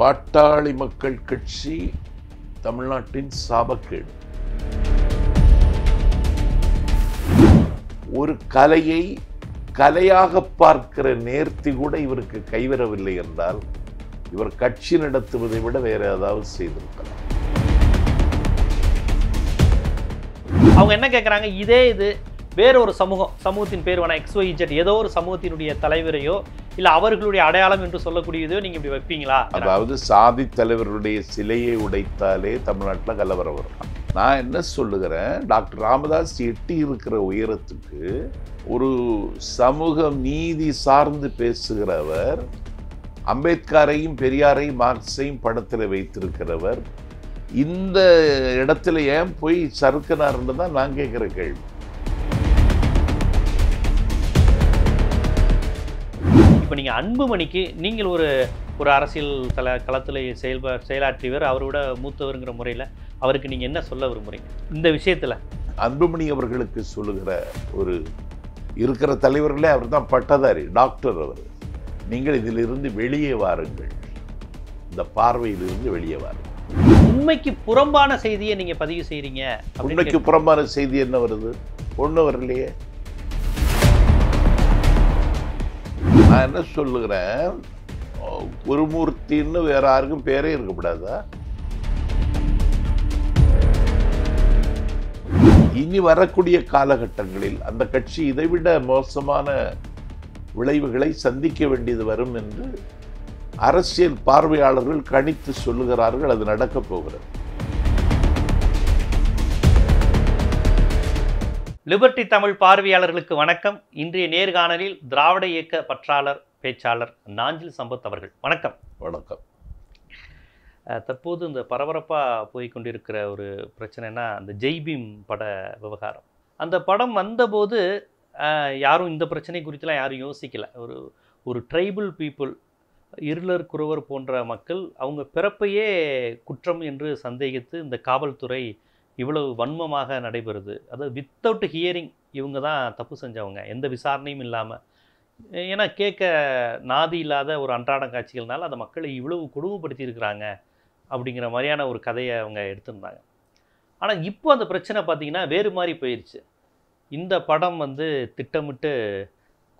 பாட்டாளி மக்கள் கட்சி தமிழ்நாட்டின் சாபக்கேடு ஒரு கலையை கலையாக பார்க்கிற நேர்த்தி கூட இவருக்கு கைவரவில்லை என்றால் இவர் கட்சி நடத்துவதை விட வேற ஏதாவது செய்திருக்கலாம் அவங்க என்ன கேட்குறாங்க இதே இது வேறு ஒரு சமூகம் சமூகத்தின் பேர் வேணால் எக்ஸ் ஒய் இஜட் ஏதோ ஒரு சமூகத்தினுடைய தலைவரையோ இல்லை அவர்களுடைய அடையாளம் என்று சொல்லக்கூடியதோ நீங்கள் இப்படி வைப்பீங்களா அதாவது சாதி தலைவருடைய சிலையை உடைத்தாலே தமிழ்நாட்டில் கலவரம் வரும் நான் என்ன சொல்லுகிறேன் டாக்டர் ராமதாஸ் எட்டி இருக்கிற உயரத்துக்கு ஒரு சமூக நீதி சார்ந்து பேசுகிறவர் அம்பேத்கரையும் பெரியாரையும் மார்க்ஸையும் படத்தில் வைத்திருக்கிறவர் இந்த இடத்துல ஏன் போய் சறுக்கினார்னு தான் நான் கேட்குற கேள்வி இப்போ நீங்கள் அன்புமணிக்கு நீங்கள் ஒரு ஒரு அரசியல் தல களத்தில் செயல்பா செயலாற்றியவர் அவரோட மூத்தவருங்கிற முறையில் அவருக்கு நீங்கள் என்ன சொல்ல விரும்புறீங்க இந்த விஷயத்தில் அன்புமணி அவர்களுக்கு சொல்லுகிற ஒரு இருக்கிற தலைவர்களே அவர் தான் பட்டதாரி டாக்டர் அவர் நீங்கள் இதிலிருந்து வெளியே வாருங்கள் இந்த பார்வையிலிருந்து வெளியே வாருங்கள் உண்மைக்கு புறம்பான செய்தியை நீங்கள் பதிவு செய்கிறீங்க உண்மைக்கு புறம்பான செய்தி என்ன வருது ஒன்று வரலையே நான் என்ன சொல்லுகிறேன் குருமூர்த்தின்னு வேற யாருக்கும் பேரே இருக்கக்கூடாதா இனி வரக்கூடிய காலகட்டங்களில் அந்த கட்சி இதைவிட மோசமான விளைவுகளை சந்திக்க வேண்டியது வரும் என்று அரசியல் பார்வையாளர்கள் கணித்து சொல்லுகிறார்கள் அது நடக்கப் போகிறது லிபர்டி தமிழ் பார்வையாளர்களுக்கு வணக்கம் இன்றைய நேர்காணலில் திராவிட இயக்க பற்றாளர் பேச்சாளர் நாஞ்சில் சம்பத் அவர்கள் வணக்கம் வணக்கம் தற்போது இந்த பரபரப்பாக கொண்டிருக்கிற ஒரு பிரச்சனைனா அந்த ஜெய்பீம் பட விவகாரம் அந்த படம் வந்தபோது யாரும் இந்த பிரச்சனை குறித்துலாம் யாரும் யோசிக்கலை ஒரு ஒரு ட்ரைபிள் பீப்புள் இருளர் குறவர் போன்ற மக்கள் அவங்க பிறப்பையே குற்றம் என்று சந்தேகித்து இந்த காவல்துறை இவ்வளவு வன்மமாக நடைபெறுது அதாவது வித்தவுட் ஹியரிங் இவங்க தான் தப்பு செஞ்சவங்க எந்த விசாரணையும் இல்லாமல் ஏன்னா கேட்க நாதி இல்லாத ஒரு அன்றாடம் காட்சிகள்னால அந்த மக்களை இவ்வளவு கொடுமைப்படுத்தியிருக்கிறாங்க அப்படிங்கிற மாதிரியான ஒரு கதையை அவங்க எடுத்திருந்தாங்க ஆனால் இப்போ அந்த பிரச்சனை பார்த்திங்கன்னா வேறு மாதிரி போயிடுச்சு இந்த படம் வந்து திட்டமிட்டு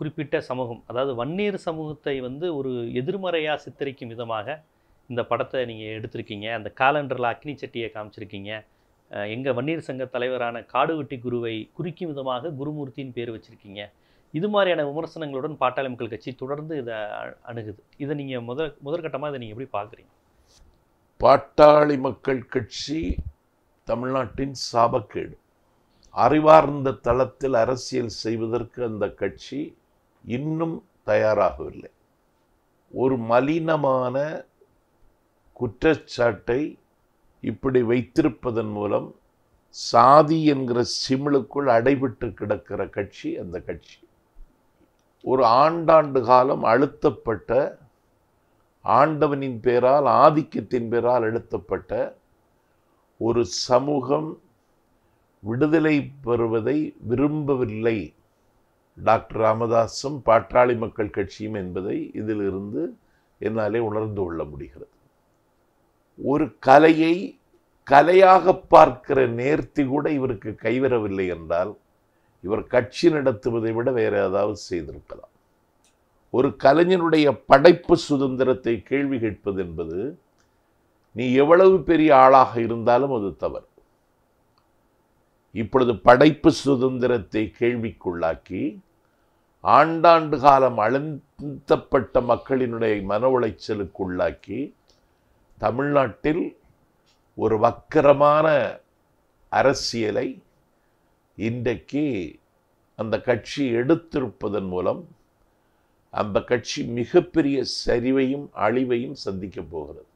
குறிப்பிட்ட சமூகம் அதாவது வன்னியர் சமூகத்தை வந்து ஒரு எதிர்மறையாக சித்தரிக்கும் விதமாக இந்த படத்தை நீங்கள் எடுத்திருக்கீங்க அந்த காலண்டரில் அக்னி சட்டியை காமிச்சிருக்கீங்க எங்கள் வன்னியர் சங்க தலைவரான காடுவெட்டி குருவை குறிக்கும் விதமாக குருமூர்த்தின்னு பேர் வச்சுருக்கீங்க இது மாதிரியான விமர்சனங்களுடன் பாட்டாளி மக்கள் கட்சி தொடர்ந்து இதை அணுகுது இதை நீங்கள் முதல் முதற்கட்டமாக இதை நீங்கள் எப்படி பார்க்குறீங்க பாட்டாளி மக்கள் கட்சி தமிழ்நாட்டின் சாபக்கேடு அறிவார்ந்த தளத்தில் அரசியல் செய்வதற்கு அந்த கட்சி இன்னும் தயாராகவில்லை ஒரு மலினமான குற்றச்சாட்டை இப்படி வைத்திருப்பதன் மூலம் சாதி என்கிற சிமிழுக்குள் அடைபட்டு கிடக்கிற கட்சி அந்த கட்சி ஒரு ஆண்டாண்டு காலம் அழுத்தப்பட்ட ஆண்டவனின் பேரால் ஆதிக்கத்தின் பேரால் அழுத்தப்பட்ட ஒரு சமூகம் விடுதலை பெறுவதை விரும்பவில்லை டாக்டர் ராமதாஸும் பாட்டாளி மக்கள் கட்சியும் என்பதை இதிலிருந்து என்னாலே உணர்ந்து கொள்ள முடிகிறது ஒரு கலையை கலையாக பார்க்கிற நேர்த்தி கூட இவருக்கு கைவரவில்லை என்றால் இவர் கட்சி நடத்துவதை விட வேற ஏதாவது செய்திருக்கலாம் ஒரு கலைஞனுடைய படைப்பு சுதந்திரத்தை கேள்வி கேட்பது என்பது நீ எவ்வளவு பெரிய ஆளாக இருந்தாலும் அது தவறு இப்பொழுது படைப்பு சுதந்திரத்தை கேள்விக்குள்ளாக்கி ஆண்டாண்டு காலம் அழுத்தப்பட்ட மக்களினுடைய மன உளைச்சலுக்குள்ளாக்கி தமிழ்நாட்டில் ஒரு வக்கரமான அரசியலை இன்றைக்கு அந்த கட்சி எடுத்திருப்பதன் மூலம் அந்த கட்சி மிகப்பெரிய சரிவையும் அழிவையும் சந்திக்கப் போகிறது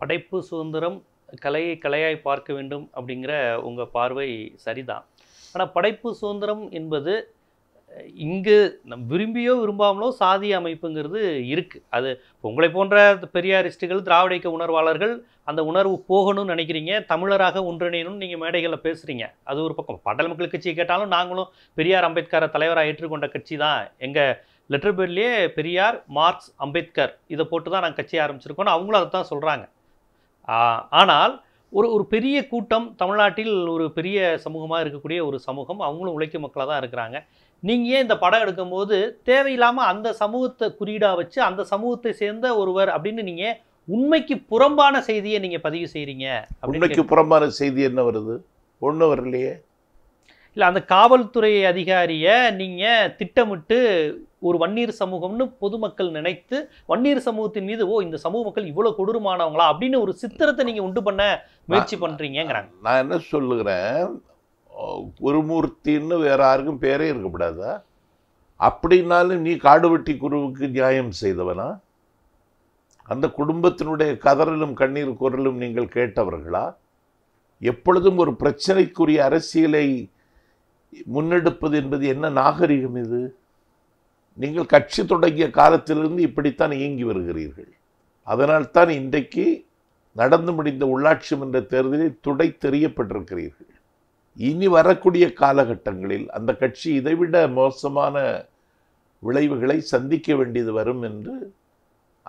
படைப்பு சுதந்திரம் கலையை கலையாய் பார்க்க வேண்டும் அப்படிங்கிற உங்கள் பார்வை சரிதான் ஆனால் படைப்பு சுதந்திரம் என்பது இங்கு நம் விரும்பியோ விரும்பாமலோ சாதி அமைப்புங்கிறது இருக்குது அது உங்களை போன்ற பெரியாரிஸ்டுகள் திராவிட இயக்க உணர்வாளர்கள் அந்த உணர்வு போகணும்னு நினைக்கிறீங்க தமிழராக ஒன்றிணையணும்னு நீங்கள் மேடைகளில் பேசுகிறீங்க அது ஒரு பக்கம் பாடல் மக்கள் கட்சியை கேட்டாலும் நாங்களும் பெரியார் அம்பேத்கரை தலைவராக ஏற்றுக்கொண்ட கட்சி தான் எங்கள் லெட்டர் பேர்லேயே பெரியார் மார்க்ஸ் அம்பேத்கர் இதை போட்டு தான் நாங்கள் கட்சி ஆரம்பிச்சிருக்கோன்னு அவங்களும் அதை தான் சொல்கிறாங்க ஆனால் ஒரு ஒரு பெரிய கூட்டம் தமிழ்நாட்டில் ஒரு பெரிய சமூகமாக இருக்கக்கூடிய ஒரு சமூகம் அவங்களும் உழைக்கும் மக்களாக தான் இருக்கிறாங்க நீங்கள் ஏன் இந்த படம் எடுக்கும்போது தேவையில்லாமல் அந்த சமூகத்தை குறியீடாக வச்சு அந்த சமூகத்தை சேர்ந்த ஒருவர் அப்படின்னு நீங்கள் உண்மைக்கு புறம்பான செய்தியை நீங்கள் பதிவு செய்கிறீங்க உண்மைக்கு புறம்பான செய்தி என்ன வருது ஒன்றும் வரலையே இல்லை அந்த காவல்துறை அதிகாரியை நீங்கள் திட்டமிட்டு ஒரு வன்னியர் சமூகம்னு பொதுமக்கள் நினைத்து வன்னியர் சமூகத்தின் மீது ஓ இந்த சமூக மக்கள் இவ்வளோ கொடூரமானவங்களா அப்படின்னு ஒரு சித்திரத்தை நீங்கள் உண்டு பண்ண முயற்சி பண்ணுறீங்கிறாங்க நான் என்ன சொல்லுகிறேன் குருமூர்த்தின்னு வேற யாருக்கும் பேரே இருக்கக்கூடாதா அப்படின்னாலும் நீ காடுவெட்டி குருவுக்கு நியாயம் செய்தவனா அந்த குடும்பத்தினுடைய கதறலும் கண்ணீர் குரலும் நீங்கள் கேட்டவர்களா எப்பொழுதும் ஒரு பிரச்சனைக்குரிய அரசியலை முன்னெடுப்பது என்பது என்ன நாகரிகம் இது நீங்கள் கட்சி தொடங்கிய காலத்திலிருந்து இப்படித்தான் இயங்கி வருகிறீர்கள் அதனால்தான் இன்றைக்கு நடந்து முடிந்த உள்ளாட்சி மன்ற தேர்தலில் துடை தெரியப்பட்டிருக்கிறீர்கள் இனி வரக்கூடிய காலகட்டங்களில் அந்த கட்சி இதைவிட மோசமான விளைவுகளை சந்திக்க வேண்டியது வரும் என்று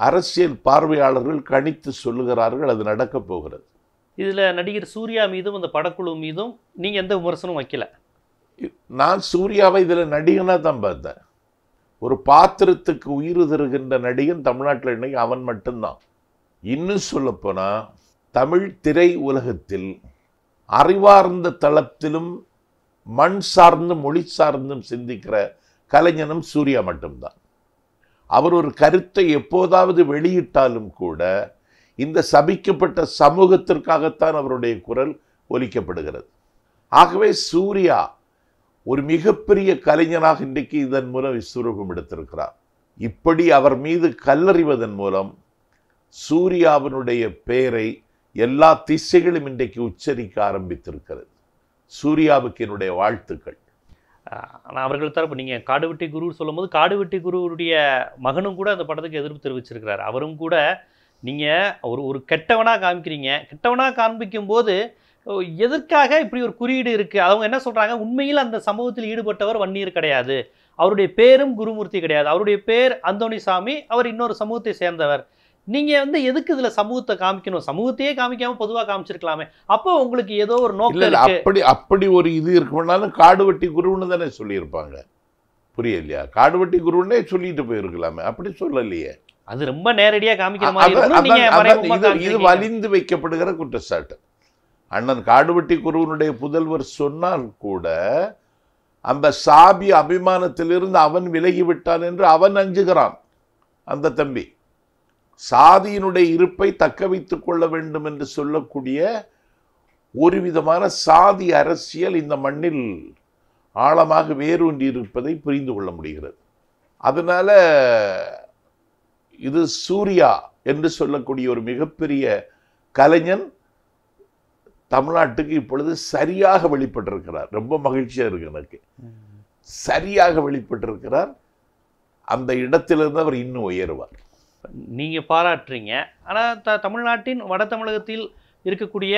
அரசியல் பார்வையாளர்கள் கணித்து சொல்லுகிறார்கள் அது நடக்கப் போகிறது இதில் நடிகர் சூர்யா மீதும் அந்த படக்குழு மீதும் நீங்கள் எந்த விமர்சனம் வைக்கல நான் சூர்யாவை இதில் நடிகனாக தான் பார்த்தேன் ஒரு பாத்திரத்துக்கு உயிர் தருகின்ற நடிகன் தமிழ்நாட்டில் இன்றைக்கு அவன் மட்டும்தான் இன்னும் சொல்லப்போனால் தமிழ் திரை உலகத்தில் அறிவார்ந்த தளத்திலும் மண் சார்ந்தும் மொழி சார்ந்தும் சிந்திக்கிற கலைஞனும் சூர்யா மட்டும்தான் அவர் ஒரு கருத்தை எப்போதாவது வெளியிட்டாலும் கூட இந்த சபிக்கப்பட்ட சமூகத்திற்காகத்தான் அவருடைய குரல் ஒலிக்கப்படுகிறது ஆகவே சூர்யா ஒரு மிகப்பெரிய கலைஞனாக இன்றைக்கு இதன் மூலம் விஸ்வரூபம் எடுத்திருக்கிறார் இப்படி அவர் மீது கல்லறிவதன் மூலம் சூர்யாவினுடைய பெயரை எல்லா திசைகளும் இன்றைக்கு உச்சரிக்க ஆரம்பித்திருக்கிறது சூர்யாவுக்கு என்னுடைய வாழ்த்துக்கள் ஆனால் அவர்கள் தரப்பு நீங்கள் காடுவெட்டி குரு சொல்லும்போது காடுவெட்டி குருவுடைய மகனும் கூட அந்த படத்துக்கு எதிர்ப்பு தெரிவிச்சிருக்கிறார் அவரும் கூட நீங்கள் ஒரு ஒரு கெட்டவனாக காமிக்கிறீங்க கெட்டவனாக காண்பிக்கும் போது எதற்காக இப்படி ஒரு குறியீடு இருக்குது அவங்க என்ன சொல்கிறாங்க உண்மையில் அந்த சம்பவத்தில் ஈடுபட்டவர் வன்னியர் கிடையாது அவருடைய பேரும் குருமூர்த்தி கிடையாது அவருடைய பேர் அந்தோணி சாமி அவர் இன்னொரு சமூகத்தை சேர்ந்தவர் நீங்கள் வந்து எதுக்கு இதில் சமூகத்தை காமிக்கணும் சமூகத்தையே காமிக்காமல் பொதுவாக காமிச்சிருக்கலாமே அப்போ உங்களுக்கு ஏதோ ஒரு நோக்கம் அப்படி அப்படி ஒரு இது இருக்கணும்னாலும் காடு வெட்டி குருன்னு தானே சொல்லியிருப்பாங்க புரியலையா காடு வெட்டி குருன்னே சொல்லிட்டு போயிருக்கலாமே அப்படி சொல்லலையே அது ரொம்ப நேரடியாக காமிக்கிற மாதிரி இது வலிந்து வைக்கப்படுகிற குற்றச்சாட்டு அண்ணன் காடுவெட்டி குருவனுடைய புதல்வர் சொன்னால் கூட அந்த சாபி அபிமானத்திலிருந்து அவன் விலகிவிட்டான் என்று அவன் அஞ்சுகிறான் அந்த தம்பி சாதியினுடைய இருப்பை தக்க வைத்து கொள்ள வேண்டும் என்று சொல்லக்கூடிய ஒரு விதமான சாதி அரசியல் இந்த மண்ணில் ஆழமாக வேரூன்றி இருப்பதை புரிந்து கொள்ள முடிகிறது அதனால் இது சூர்யா என்று சொல்லக்கூடிய ஒரு மிகப்பெரிய கலைஞன் தமிழ்நாட்டுக்கு இப்பொழுது சரியாக வெளிப்பட்டிருக்கிறார் ரொம்ப மகிழ்ச்சியாக இருக்கு எனக்கு சரியாக வெளிப்பட்டிருக்கிறார் அந்த இடத்திலிருந்து அவர் இன்னும் உயருவார் நீங்கள் பாராட்டுறீங்க ஆனால் த தமிழ்நாட்டின் வட தமிழகத்தில் இருக்கக்கூடிய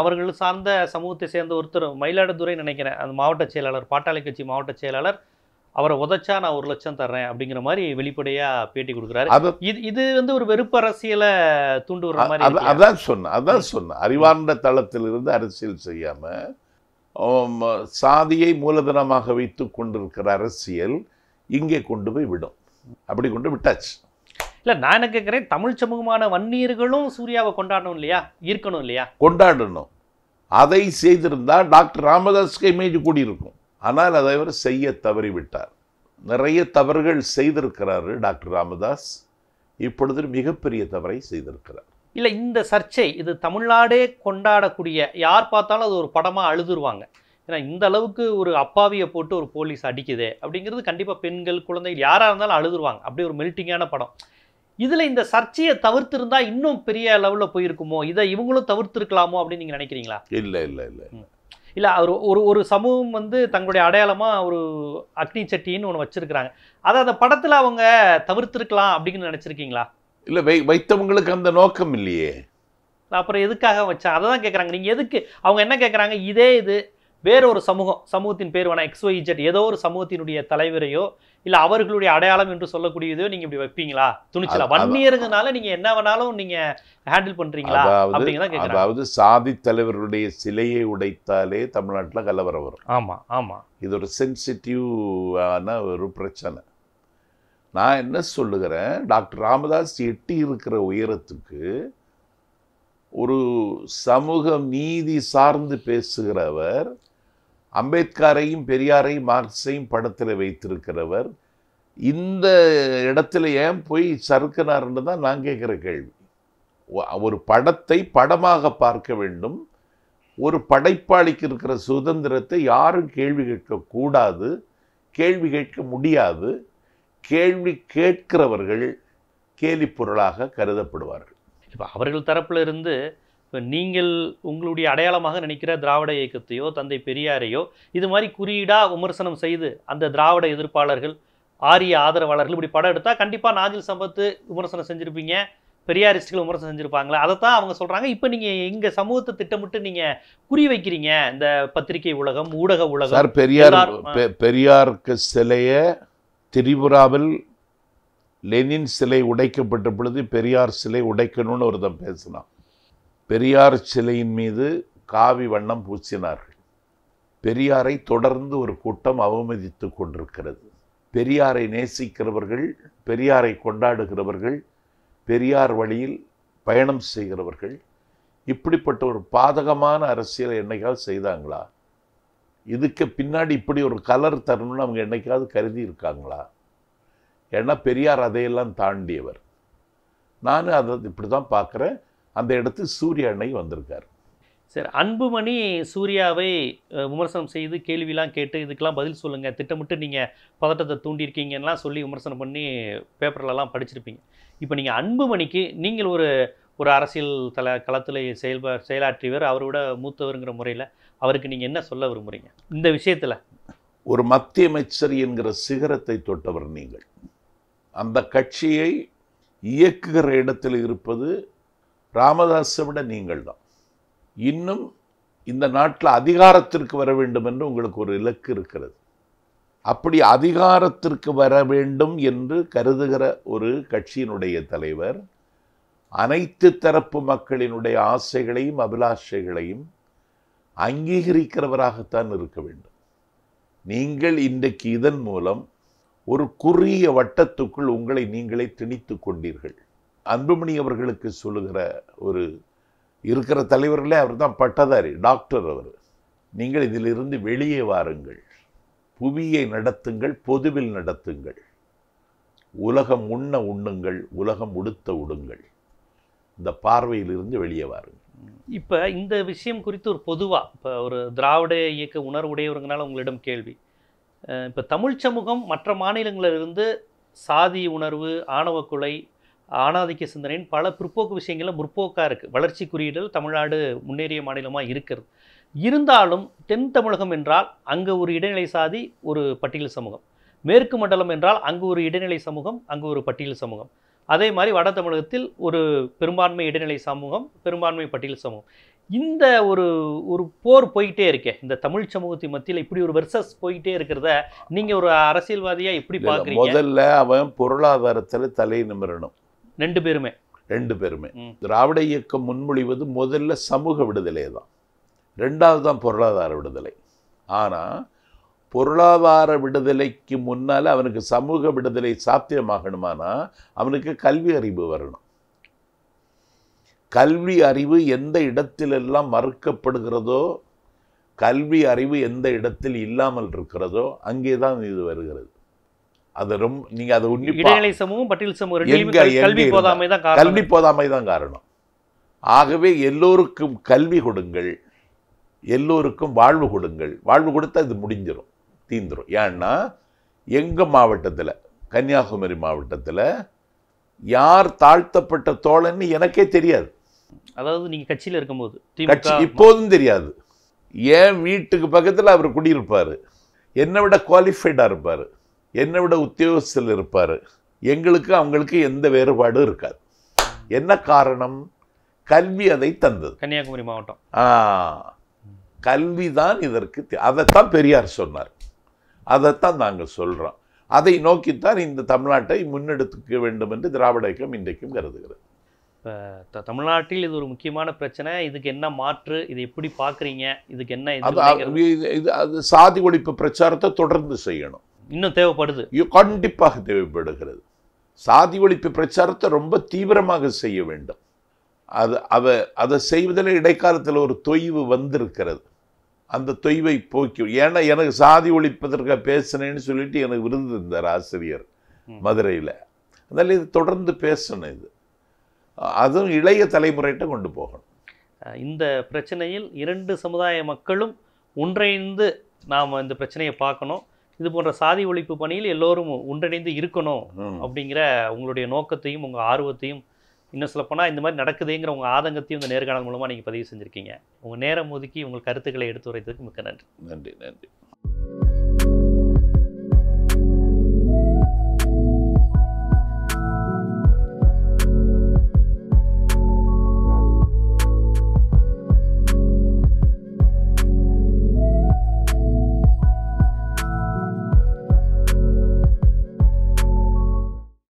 அவர்கள் சார்ந்த சமூகத்தை சேர்ந்த ஒருத்தர் மயிலாடுதுறை நினைக்கிறேன் அந்த மாவட்ட செயலாளர் பாட்டாளி கட்சி மாவட்ட செயலாளர் அவரை உதச்சா நான் ஒரு லட்சம் தர்றேன் அப்படிங்கிற மாதிரி வெளிப்படையா பேட்டி கொடுக்குறாரு இது இது வந்து ஒரு வெறுப்பு அரசியலை தூண்டு வர மாதிரி அதான் சொன்னேன் அதான் சொன்னேன் அறிவார்ந்த இருந்து அரசியல் செய்யாம சாதியை மூலதனமாக வைத்து கொண்டிருக்கிற அரசியல் இங்கே கொண்டு போய் விடும் அப்படி கொண்டு விட்டாச்சு இல்லை நான் என்ன கேட்குறேன் தமிழ் சமூகமான வன்னியர்களும் சூர்யாவை கொண்டாடணும் இல்லையா ஈர்க்கணும் இல்லையா கொண்டாடணும் அதை செய்திருந்தால் டாக்டர் ராமதாஸ்க்கு இமேஜ் கூடியிருக்கும் ஆனால் அதை அவர் செய்ய தவறிவிட்டார் நிறைய தவறுகள் செய்திருக்கிறாரு டாக்டர் ராமதாஸ் இப்பொழுது மிகப்பெரிய தவறை செய்திருக்கிறார் இல்லை இந்த சர்ச்சை இது தமிழ்நாடே கொண்டாடக்கூடிய யார் பார்த்தாலும் அது ஒரு படமாக அழுதுருவாங்க ஏன்னா இந்த அளவுக்கு ஒரு அப்பாவியை போட்டு ஒரு போலீஸ் அடிக்குது அப்படிங்கிறது கண்டிப்பாக பெண்கள் குழந்தைகள் யாராக இருந்தாலும் அழுதுருவாங்க அப்படி ஒரு மெல்ட்டிங்கான படம் இதில் இந்த சர்ச்சையை தவிர்த்துருந்தால் இன்னும் பெரிய லெவலில் போயிருக்குமோ இதை இவங்களும் தவிர்த்திருக்கலாமோ அப்படின்னு நீங்கள் நினைக்கிறீங்களா இல்லை இல்லை இல்லை இல்லை அவர் ஒரு ஒரு சமூகம் வந்து தங்களுடைய அடையாளமாக ஒரு அக்னி சட்டின்னு ஒன்று வச்சுருக்கிறாங்க அதை அந்த படத்தில் அவங்க தவிர்த்துருக்கலாம் அப்படின்னு நினச்சிருக்கீங்களா இல்லை வை வைத்தவங்களுக்கு அந்த நோக்கம் இல்லையே அப்புறம் எதுக்காக வச்சா அதை தான் கேட்குறாங்க நீங்கள் எதுக்கு அவங்க என்ன கேட்குறாங்க இதே இது வேறொரு ஒரு சமூகம் சமூகத்தின் பேர் வேணா எக்ஸ் ஒய் ஜெட் ஏதோ ஒரு சமூகத்தினுடைய தலைவரையோ இல்லை அவர்களுடைய அடையாளம் என்று சொல்லக்கூடியதோ நீங்க நீங்கள் இப்படி வைப்பீங்களா துணிச்சலா வன்னியருங்கனால நீங்கள் என்ன வேணாலும் நீங்கள் ஹேண்டில் பண்ணுறீங்களா அப்படிங்கிறத அதாவது சாதி தலைவருடைய சிலையை உடைத்தாலே தமிழ்நாட்டில் கலவரம் வரும் ஆமாம் ஆமாம் இது ஒரு சென்சிட்டிவ் ஆன ஒரு பிரச்சனை நான் என்ன சொல்லுகிறேன் டாக்டர் ராமதாஸ் எட்டி இருக்கிற உயரத்துக்கு ஒரு சமூக நீதி சார்ந்து பேசுகிறவர் அம்பேத்கரையும் பெரியாரையும் மார்க்ஸையும் படத்தில் வைத்திருக்கிறவர் இந்த இடத்துல ஏன் போய் சறுக்கினார்னு தான் நான் கேட்குற கேள்வி ஒரு படத்தை படமாக பார்க்க வேண்டும் ஒரு படைப்பாளிக்கு இருக்கிற சுதந்திரத்தை யாரும் கேள்வி கேட்கக்கூடாது கேள்வி கேட்க முடியாது கேள்வி கேட்கிறவர்கள் கேலிப்பொருளாக கருதப்படுவார்கள் இப்போ அவர்கள் தரப்பில் இருந்து இப்போ நீங்கள் உங்களுடைய அடையாளமாக நினைக்கிற திராவிட இயக்கத்தையோ தந்தை பெரியாரையோ இது மாதிரி குறியீடாக விமர்சனம் செய்து அந்த திராவிட எதிர்ப்பாளர்கள் ஆரிய ஆதரவாளர்கள் இப்படி படம் எடுத்தால் கண்டிப்பாக நாஜில் சம்பத்து விமர்சனம் செஞ்சுருப்பீங்க பெரியாரிஸ்டுகள் விமர்சனம் செஞ்சுருப்பாங்களா அதைத்தான் அவங்க சொல்கிறாங்க இப்போ நீங்கள் எங்கள் சமூகத்தை திட்டமிட்டு நீங்கள் குறி வைக்கிறீங்க இந்த பத்திரிகை உலகம் ஊடக உலகம் சார் பெரியார் பெரியாருக்கு சிலையை திரிபுராவில் லெனின் சிலை உடைக்கப்பட்ட பொழுது பெரியார் சிலை உடைக்கணும்னு ஒருத்தன் பேசினான் பெரியார் சிலையின் மீது காவி வண்ணம் பூசினார்கள் பெரியாரை தொடர்ந்து ஒரு கூட்டம் அவமதித்து கொண்டிருக்கிறது பெரியாரை நேசிக்கிறவர்கள் பெரியாரை கொண்டாடுகிறவர்கள் பெரியார் வழியில் பயணம் செய்கிறவர்கள் இப்படிப்பட்ட ஒரு பாதகமான அரசியலை என்னைக்காவது செய்தாங்களா இதுக்கு பின்னாடி இப்படி ஒரு கலர் தரணும்னு அவங்க என்னைக்காவது கருதி இருக்காங்களா ஏன்னா பெரியார் அதையெல்லாம் தாண்டியவர் நான் அதை இப்படி தான் பார்க்குறேன் அந்த இடத்து சூரிய அன்னை வந்திருக்கார் சரி அன்புமணி சூர்யாவை விமர்சனம் செய்து கேள்விலாம் கேட்டு இதுக்கெல்லாம் பதில் சொல்லுங்கள் திட்டமிட்டு நீங்கள் பதட்டத்தை தூண்டியிருக்கீங்கலாம் சொல்லி விமர்சனம் பண்ணி பேப்பர்லலாம் படிச்சிருப்பீங்க இப்போ நீங்கள் அன்புமணிக்கு நீங்கள் ஒரு ஒரு அரசியல் தல களத்தில் செயல்பா செயலாற்றியவர் அவரோட மூத்தவருங்கிற முறையில் அவருக்கு நீங்கள் என்ன சொல்ல விரும்புகிறீங்க இந்த விஷயத்தில் ஒரு மத்திய அமைச்சர் என்கிற சிகரத்தை தொட்டவர் நீங்கள் அந்த கட்சியை இயக்குகிற இடத்தில் இருப்பது ராமதாஸை விட நீங்கள் தான் இன்னும் இந்த நாட்டில் அதிகாரத்திற்கு வர வேண்டும் என்று உங்களுக்கு ஒரு இலக்கு இருக்கிறது அப்படி அதிகாரத்திற்கு வர வேண்டும் என்று கருதுகிற ஒரு கட்சியினுடைய தலைவர் அனைத்து தரப்பு மக்களினுடைய ஆசைகளையும் அபிலாஷைகளையும் அங்கீகரிக்கிறவராகத்தான் இருக்க வேண்டும் நீங்கள் இன்றைக்கு இதன் மூலம் ஒரு குறுகிய வட்டத்துக்குள் உங்களை நீங்களே திணித்து கொண்டீர்கள் அன்புமணி அவர்களுக்கு சொல்லுகிற ஒரு இருக்கிற தலைவர்களே அவர் தான் பட்டதாரி டாக்டர் அவர் நீங்கள் இதிலிருந்து வெளியே வாருங்கள் புவியை நடத்துங்கள் பொதுவில் நடத்துங்கள் உலகம் உண்ண உண்ணுங்கள் உலகம் உடுத்த உடுங்கள் இந்த பார்வையிலிருந்து வெளியே வாருங்கள் இப்போ இந்த விஷயம் குறித்து ஒரு பொதுவாக இப்போ ஒரு திராவிட இயக்க உணர்வுடையவருங்கனால உங்களிடம் கேள்வி இப்போ தமிழ் சமூகம் மற்ற மாநிலங்களிலிருந்து சாதி உணர்வு ஆணவ கொலை ஆணாதிக்க சிந்தனையின் பல பிற்போக்கு விஷயங்களில் முற்போக்காக இருக்குது வளர்ச்சி குறியீடுகள் தமிழ்நாடு முன்னேறிய மாநிலமாக இருக்கிறது இருந்தாலும் தென் தமிழகம் என்றால் அங்கே ஒரு இடைநிலை சாதி ஒரு பட்டியல் சமூகம் மேற்கு மண்டலம் என்றால் அங்கு ஒரு இடைநிலை சமூகம் அங்கு ஒரு பட்டியல் சமூகம் அதே மாதிரி வட தமிழகத்தில் ஒரு பெரும்பான்மை இடைநிலை சமூகம் பெரும்பான்மை பட்டியல் சமூகம் இந்த ஒரு ஒரு போர் போயிட்டே இருக்கே இந்த தமிழ் சமூகத்தின் மத்தியில் இப்படி ஒரு வெர்சஸ் போயிட்டே இருக்கிறத நீங்கள் ஒரு அரசியல்வாதியாக எப்படி பார்க்குறீங்க முதல்ல அவன் பொருளாதாரத்தில் தலை நிமிரணும் ரெண்டு பேருமே ரெண்டு பேருமே திராவிட இயக்கம் முன்மொழிவது முதல்ல சமூக விடுதலை தான் ரெண்டாவது தான் பொருளாதார விடுதலை ஆனால் பொருளாதார விடுதலைக்கு முன்னால் அவனுக்கு சமூக விடுதலை சாத்தியமாகணுமானா அவனுக்கு கல்வி அறிவு வரணும் கல்வி அறிவு எந்த இடத்திலெல்லாம் மறுக்கப்படுகிறதோ கல்வி அறிவு எந்த இடத்தில் இல்லாமல் இருக்கிறதோ அங்கே தான் இது வருகிறது அது ரொம்ப நீங்க அது இடைநிலை சமூகம் பட்டியல் சமூகம் கல்வி போதாமை தான் கல்வி போதாமை தான் காரணம் ஆகவே எல்லோருக்கும் கல்வி கொடுங்கள் எல்லோருக்கும் வாழ்வு கொடுங்கள் வாழ்வு கொடுத்தா இது முடிஞ்சிடும் தீந்துடும் ஏன்னா எங்கள் மாவட்டத்தில் கன்னியாகுமரி மாவட்டத்தில் யார் தாழ்த்தப்பட்ட தோழன்னு எனக்கே தெரியாது அதாவது நீங்கள் கட்சியில் இருக்கும்போது கட்சி இப்போதும் தெரியாது என் வீட்டுக்கு பக்கத்தில் அவர் குடியிருப்பார் என்னை விட குவாலிஃபைடாக இருப்பார் என்னை விட உத்தியோகத்தில் இருப்பார் எங்களுக்கு அவங்களுக்கு எந்த வேறுபாடும் இருக்காது என்ன காரணம் கல்வி அதை தந்தது கன்னியாகுமரி மாவட்டம் ஆ கல்வி தான் இதற்கு அதைத்தான் பெரியார் சொன்னார் அதைத்தான் நாங்கள் சொல்கிறோம் அதை நோக்கித்தான் இந்த தமிழ்நாட்டை முன்னெடுத்துக்க வேண்டும் என்று திராவிட இயக்கம் இன்றைக்கும் கருதுகிறது இப்போ தமிழ்நாட்டில் இது ஒரு முக்கியமான பிரச்சனை இதுக்கு என்ன மாற்று இதை எப்படி பார்க்குறீங்க இதுக்கு என்ன இது அது சாதி ஒழிப்பு பிரச்சாரத்தை தொடர்ந்து செய்யணும் இன்னும் தேவைப்படுது கண்டிப்பாக தேவைப்படுகிறது சாதி ஒழிப்பு பிரச்சாரத்தை ரொம்ப தீவிரமாக செய்ய வேண்டும் அது அவ அதை செய்வதில் இடைக்காலத்தில் ஒரு தொய்வு வந்திருக்கிறது அந்த தொய்வை போக்கி ஏன்னா எனக்கு சாதி ஒழிப்பதற்காக பேசினேன்னு சொல்லிட்டு எனக்கு விருது இருந்தார் ஆசிரியர் மதுரையில் அதனால் இது தொடர்ந்து பேசணும் இது அதுவும் இளைய தலைமுறைகிட்ட கொண்டு போகணும் இந்த பிரச்சனையில் இரண்டு சமுதாய மக்களும் ஒன்றிணைந்து நாம் இந்த பிரச்சனையை பார்க்கணும் இது போன்ற சாதி ஒழிப்பு பணியில் எல்லோரும் ஒன்றிணைந்து இருக்கணும் அப்படிங்கிற உங்களுடைய நோக்கத்தையும் உங்கள் ஆர்வத்தையும் இன்னும் சொல்லப்போனால் இந்த மாதிரி நடக்குதுங்கிற உங்கள் ஆதங்கத்தையும் இந்த நேர்காணல் மூலமாக நீங்கள் பதிவு செஞ்சுருக்கீங்க உங்கள் நேரம் ஒதுக்கி உங்கள் கருத்துக்களை எடுத்து உரைத்ததுக்கு மிக்க நன்றி நன்றி நன்றி